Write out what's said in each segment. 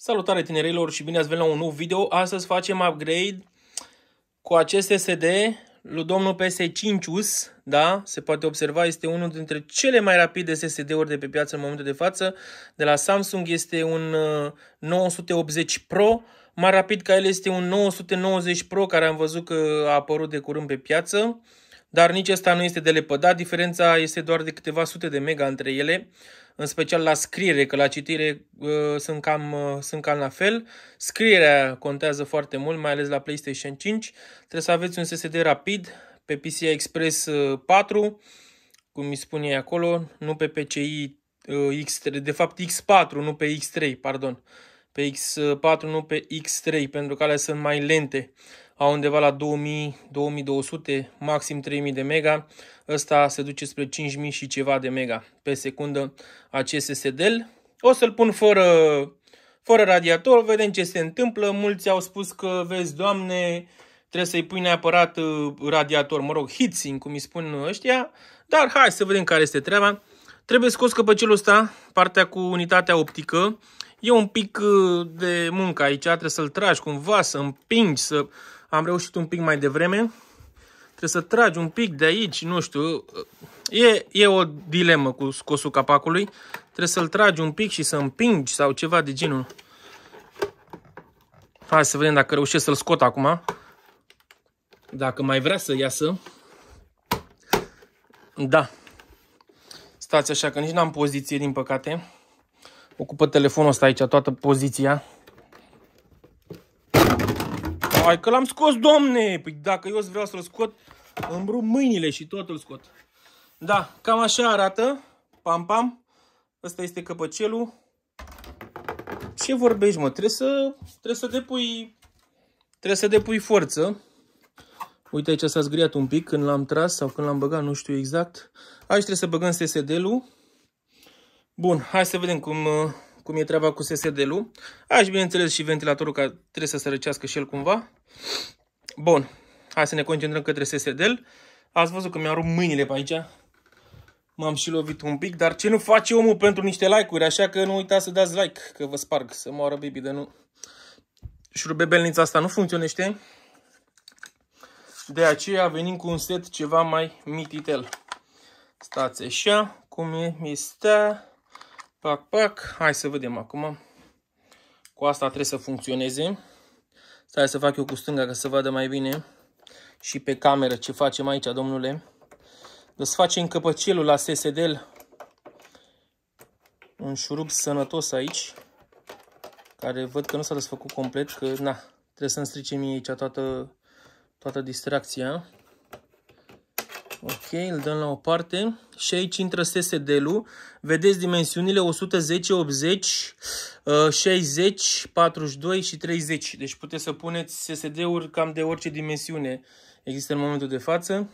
Salutare tinerilor și bine ați venit la un nou video. Astăzi facem upgrade cu acest SSD lui domnul PS5us, da? Se poate observa, este unul dintre cele mai rapide SSD-uri de pe piață în momentul de față. De la Samsung este un 980 uh, Pro, mai rapid ca el este un 990 Pro care am văzut că a apărut de curând pe piață dar nici asta nu este de lepădat, diferența este doar de câteva sute de mega între ele, în special la scriere, că la citire uh, sunt, cam, uh, sunt cam la fel. Scrierea contează foarte mult, mai ales la PlayStation 5. Trebuie să aveți un SSD rapid pe PCI Express 4, uh, cum mi spune acolo, nu pe PCI uh, X3, de fapt X4, nu pe X3, pardon. Pe X4, nu pe X3, pentru că alea sunt mai lente a undeva la 2000-2200, maxim 3000 de mega. Ăsta se duce spre 5000 și ceva de mega pe secundă acest SSD. O să-l pun fără, fără radiator, vedem ce se întâmplă. Mulți au spus că, vezi, doamne, trebuie să-i pui neapărat uh, radiator, mă rog, heatsink, cum îi spun ăștia. Dar hai să vedem care este treaba. Trebuie scos căpăcelul ăsta, partea cu unitatea optică. E un pic uh, de muncă aici, trebuie să-l tragi cumva, să împingi, să am reușit un pic mai devreme. Trebuie să tragi un pic de aici, nu știu. E, e o dilemă cu scosul capacului. Trebuie să-l tragi un pic și să împingi sau ceva de genul. Hai să vedem dacă reușesc să-l scot acum. Dacă mai vrea să iasă. Da. Stați așa că nici n-am poziție din păcate. Ocupă telefonul ăsta aici toată poziția. Hai că l-am scos, domne! Păi dacă eu vreau să-l scot, îmi rup mâinile și tot îl scot. Da, cam așa arată. Pam, pam. Ăsta este căpăcelul. Ce vorbești, mă? Trebuie să, trebuie să depui... Trebuie să depui forță. Uite aici s-a zgriat un pic când l-am tras sau când l-am băgat, nu știu exact. Aici trebuie să băgăm SSD-ul. Bun, hai să vedem cum, cum e treaba cu SSD-ul. Aici, bineînțeles, și ventilatorul ca trebuie să se răcească și el cumva. Bun, hai să ne concentrăm către ssd ul Ați văzut că mi-am rupt mâinile pe aici. M-am și lovit un pic, dar ce nu face omul pentru niște like-uri? Așa că nu uitați să dați like, că vă sparg, să moară baby de nu. Șurubebelnița asta nu funcționește. De aceea venim cu un set ceva mai mititel. Stați așa, cum e, este... Pac, pac. Hai să vedem acum. Cu asta trebuie să funcționeze. Stai să fac eu cu stânga ca să vadă mai bine și pe cameră ce facem aici, domnule. Îți facem căpăcelul la ssd -l. un șurub sănătos aici, care văd că nu s-a desfăcut complet, că na, trebuie să-mi strice mie aici toată, toată distracția. Ok, îl dăm la o parte. Și aici intră SSD-ul. Vedeți dimensiunile 110, 80, 60, 42 și 30. Deci puteți să puneți SSD-uri cam de orice dimensiune există în momentul de față.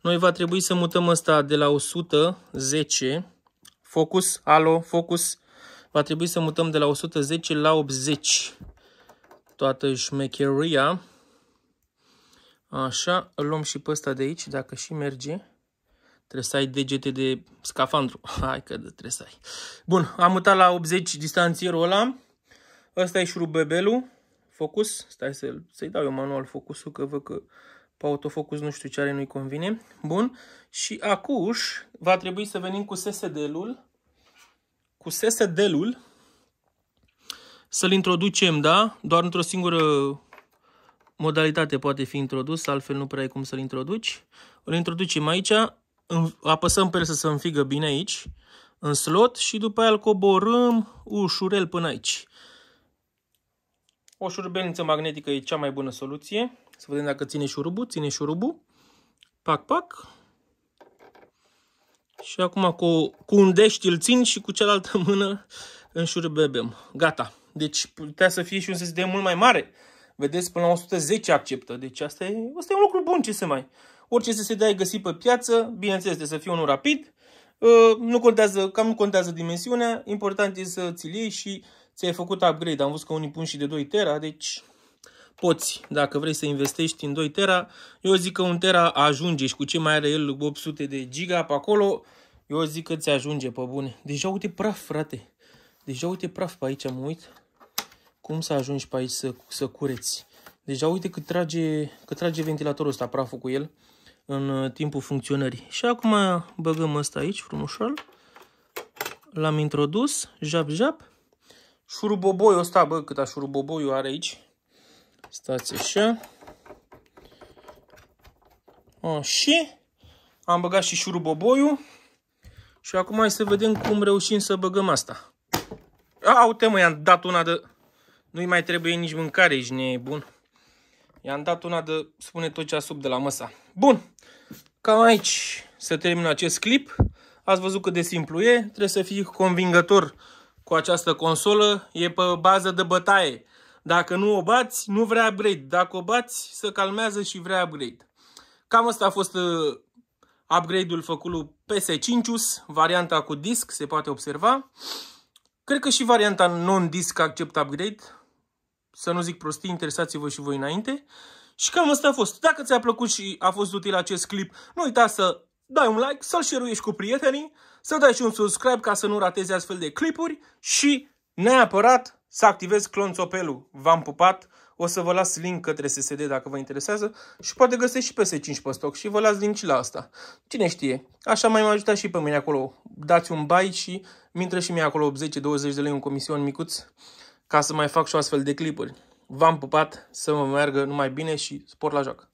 Noi va trebui să mutăm asta de la 110. Focus, alo, focus. Va trebui să mutăm de la 110 la 80. Toată șmecheria. Așa, îl luăm și pe ăsta de aici, dacă și merge. Trebuie să ai degete de scafandru. Hai că trebuie să ai. Bun, am mutat la 80 distanțierul ăla. Ăsta e șurubebelul. Focus. Stai să, să-i dau eu manual focusul, că văd că pe autofocus nu știu ce are, nu-i convine. Bun. Și acuș va trebui să venim cu SSD-ul. Cu SSD-ul să-l introducem, da? Doar într-o singură modalitate poate fi introdus, altfel nu prea ai cum să-l introduci. Îl introducem aici, apăsăm pe el să se înfigă bine aici, în slot și după aia îl coborâm ușurel până aici. O șurubelniță magnetică e cea mai bună soluție. Să vedem dacă ține șurubul. Ține șurubul. Pac, pac. Și acum cu, cu un dești îl țin și cu cealaltă mână înșurubebem. Gata. Deci putea să fie și un SSD mult mai mare. Vedeți, până la 110 acceptă. Deci asta e, asta e un lucru bun, ce să mai. Orice să se dea găsi pe piață, bineînțeles, de să fie unul rapid. Ă, nu contează, cam nu contează dimensiunea, important e să ți iei și ți-ai făcut upgrade. Am văzut că unii pun și de 2 tera, deci poți, dacă vrei să investești în 2 tera, eu zic că 1 tera ajunge și cu ce mai are el 800 de giga pe acolo, eu zic că ți ajunge pe bune. Deja uite praf, frate. Deja uite praf pe aici, mă uit. Cum să ajungi pe aici să, să cureți? Deja uite cât trage, cât trage ventilatorul ăsta, praful cu el, în uh, timpul funcționării. Și acum băgăm ăsta aici, frumușor. L-am introdus, jap, jap. Șuruboboiul ăsta, bă, cât a șuruboboiul are aici. Stați așa. O, și am băgat și șuruboboiul. Și acum hai să vedem cum reușim să băgăm asta. Aute mă, i-am dat una de... Nu-i mai trebuie nici mâncare, ești nebun. I-am dat una de spune tot ce a sub de la măsa. Bun, cam aici se termină acest clip. Ați văzut cât de simplu e. Trebuie să fii convingător cu această consolă. E pe bază de bătaie. Dacă nu o bați, nu vrea upgrade. Dacă o bați, se calmează și vrea upgrade. Cam asta a fost uh, upgrade-ul făcut lui PS5-us, varianta cu disc, se poate observa. Cred că și varianta non-disc acceptă upgrade, să nu zic prostii, interesați-vă și voi înainte. Și cam asta a fost. Dacă ți-a plăcut și a fost util acest clip, nu uita să dai un like, să-l share cu prietenii, să dai și un subscribe ca să nu ratezi astfel de clipuri și neapărat să activezi clonțopelul. V-am pupat, o să vă las link către SSD dacă vă interesează și poate găsești și PS5 pe stoc și vă las link și la asta. Cine știe, așa mai m-a ajutat și pe mine acolo. Dați un bai și mi intră și mie acolo 10-20 de lei un comision micuț ca să mai fac și o astfel de clipuri. V-am pupat, să mă meargă numai bine și spor la joacă!